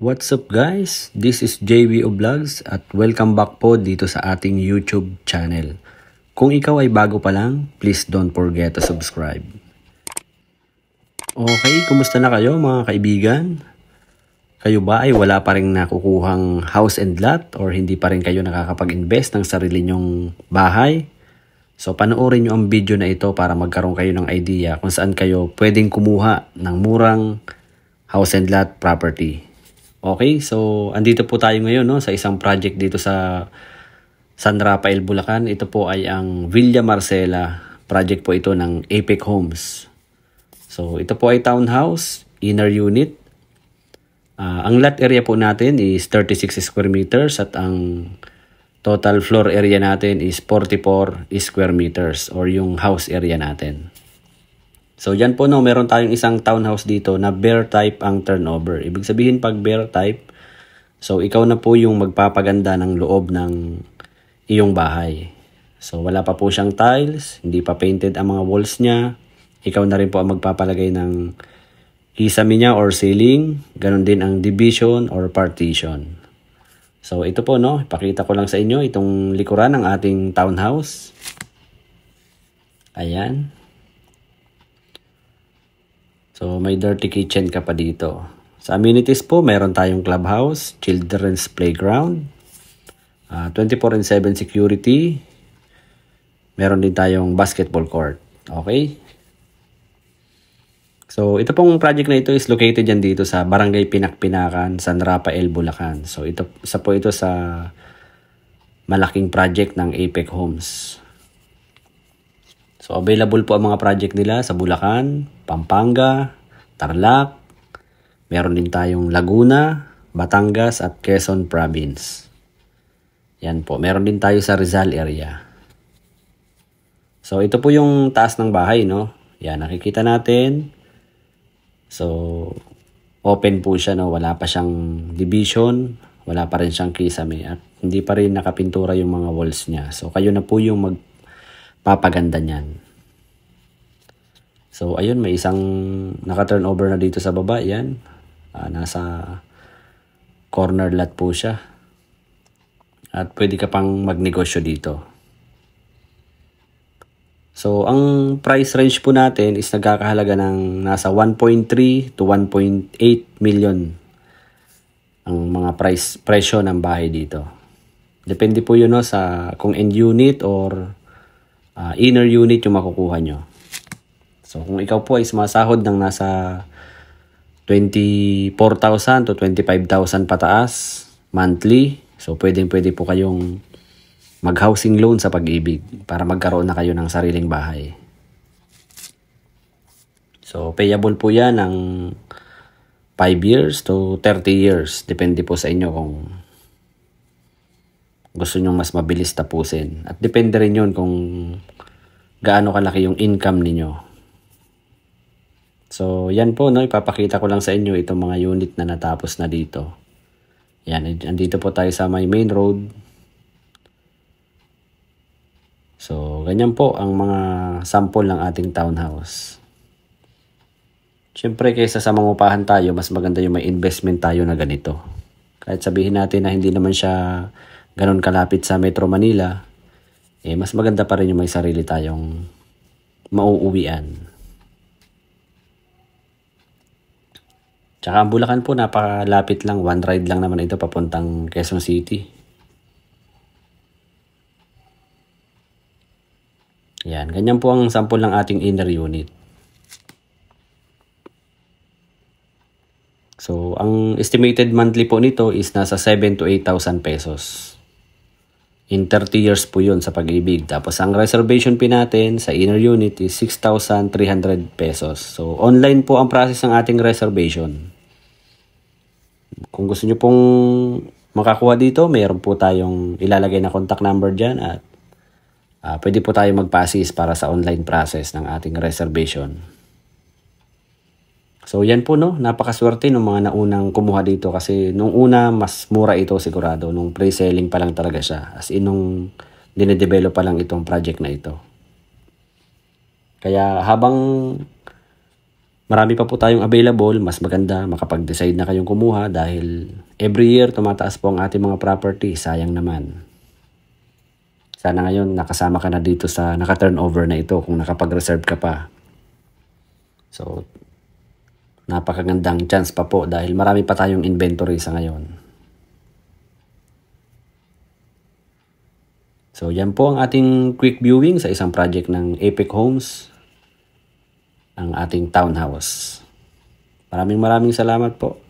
What's up guys? This is JWO Vlogs at welcome back po dito sa ating YouTube channel. Kung ikaw ay bago pa lang, please don't forget to subscribe. Okay, kumusta na kayo mga kaibigan? Kayo ba ay wala pa rin nakukuhang house and lot or hindi pa rin kayo nakakapag-invest ng sarili nyong bahay? So panoorin nyo ang video na ito para magkaroon kayo ng idea kung saan kayo pwedeng kumuha ng murang house and lot property. Okay, so andito po tayo ngayon no, sa isang project dito sa San Rafael, Bulacan. Ito po ay ang Villa Marcela. Project po ito ng Apex Homes. So ito po ay townhouse, inner unit. Uh, ang lot area po natin is 36 square meters at ang total floor area natin is 44 square meters or yung house area natin. So yan po no, meron tayong isang townhouse dito na bear type ang turnover. Ibig sabihin pag bear type, so ikaw na po yung magpapaganda ng loob ng iyong bahay. So wala pa po siyang tiles, hindi pa painted ang mga walls niya. Ikaw na rin po ang magpapalagay ng kisame niya or ceiling. Ganon din ang division or partition. So ito po no, ipakita ko lang sa inyo itong likuran ng ating townhouse. Ayan. So, may dirty kitchen ka pa dito. Sa amenities po, meron tayong clubhouse, children's playground, uh, 24 7 security, meron din tayong basketball court. Okay? So, ito pong project na ito is located yan dito sa Barangay Pinakpinakan, San Rafael, Bulacan. So, ito, sa po ito sa malaking project ng APEC Homes. So available po ang mga project nila sa Bulacan, Pampanga, Tarlac, meron din tayong Laguna, Batangas at Quezon Province. Yan po, meron din tayo sa Rizal area. So ito po yung taas ng bahay, no? Yan, nakikita natin. So open po siya, no? Wala pa siyang division, wala pa rin siyang kisame at hindi pa rin nakapintura yung mga walls niya. So kayo na po yung mag papaganda niyan. So, ayun, may isang naka-turnover na dito sa baba. Yan. Uh, nasa corner lot po siya. At pwede ka pang magnegosyo dito. So, ang price range po natin is nagkakahalaga ng nasa 1.3 to 1.8 million ang mga price presyo ng bahay dito. Depende po yun no, sa kung end unit or uh, inner unit yung makukuha nyo. So, kung ikaw po ay sumasahod ng nasa 24,000 to 25,000 pataas monthly, so pwedeng pwede po kayong mag-housing loan sa pag-ibig para magkaroon na kayo ng sariling bahay. So, payable po yan ng 5 years to 30 years. Depende po sa inyo kung gusto nyong mas mabilis tapusin. At depende rin yun kung gaano kalaki yung income ninyo. So, yan po, no? ipapakita ko lang sa inyo itong mga unit na natapos na dito. Yan, andito po tayo sa may main road. So, ganyan po ang mga sample ng ating townhouse. Siyempre, kaysa sa upahan tayo, mas maganda yung may investment tayo na ganito. Kahit sabihin natin na hindi naman siya ganun kalapit sa Metro Manila, eh mas maganda pa rin yung may sarili tayong mauuwian. Tsaka ang Bulacan po napakalapit lang, one ride lang naman ito papuntang Quezon City. Yan, ganyan po ang sample ng ating inner unit. So, ang estimated monthly po nito is nasa 7 to 8,000 pesos. In 30 years po yun sa pag-ibig. Tapos ang reservation fee natin sa inner unit is 6,300 pesos. So online po ang process ng ating reservation. Kung gusto nyo pong makakuha dito, mayroon po tayong ilalagay na contact number dyan at uh, pwede po tayo mag assist para sa online process ng ating reservation. So yan po no, napakaswerte ng mga naunang kumuha dito kasi nung una mas mura ito sigurado, nung pre-selling pa lang talaga siya. As in nung dinedevelop pa lang itong project na ito. Kaya habang marami pa po tayong available, mas maganda makapag-decide na kayong kumuha dahil every year tumataas po ang ating mga property, sayang naman. Sana ngayon nakasama ka na dito sa naka-turnover na ito kung nakapag-reserve ka pa. So, napakagandang chance pa po dahil marami pa tayong inventory sa ngayon. So yan po ang ating quick viewing sa isang project ng Epic Homes, ang ating townhouse. Maraming maraming salamat po.